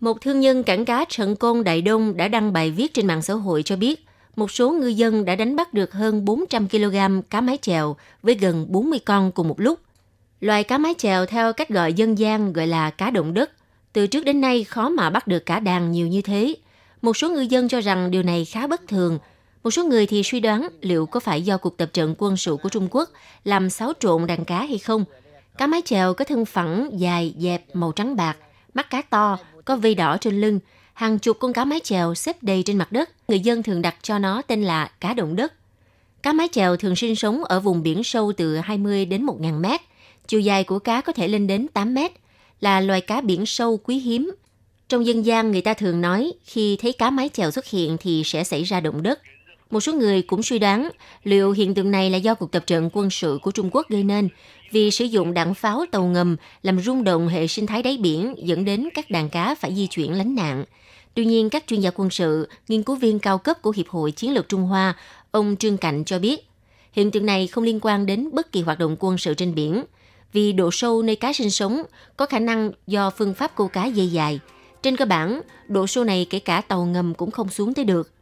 Một thương nhân cảng cá Trận Côn Đại Đông đã đăng bài viết trên mạng xã hội cho biết một số ngư dân đã đánh bắt được hơn 400 kg cá mái chèo với gần 40 con cùng một lúc. Loài cá mái chèo theo cách gọi dân gian gọi là cá động đất. Từ trước đến nay khó mà bắt được cả đàn nhiều như thế. Một số ngư dân cho rằng điều này khá bất thường. Một số người thì suy đoán liệu có phải do cuộc tập trận quân sự của Trung Quốc làm xáo trộn đàn cá hay không. Cá mái chèo có thân phẳng, dài, dẹp, màu trắng bạc, mắt cá to có vây đỏ trên lưng, hàng chục con cá mái chèo xếp đầy trên mặt đất. Người dân thường đặt cho nó tên là cá động đất. Cá mái chèo thường sinh sống ở vùng biển sâu từ 20 đến 1.000 mét. Chiều dài của cá có thể lên đến 8 mét, là loài cá biển sâu quý hiếm. Trong dân gian người ta thường nói khi thấy cá mái chèo xuất hiện thì sẽ xảy ra động đất. Một số người cũng suy đoán liệu hiện tượng này là do cuộc tập trận quân sự của Trung Quốc gây nên vì sử dụng đạn pháo tàu ngầm làm rung động hệ sinh thái đáy biển dẫn đến các đàn cá phải di chuyển lánh nạn. Tuy nhiên, các chuyên gia quân sự, nghiên cứu viên cao cấp của Hiệp hội Chiến lược Trung Hoa, ông Trương Cạnh cho biết, hiện tượng này không liên quan đến bất kỳ hoạt động quân sự trên biển, vì độ sâu nơi cá sinh sống có khả năng do phương pháp câu cá dây dài. Trên cơ bản, độ sâu này kể cả tàu ngầm cũng không xuống tới được.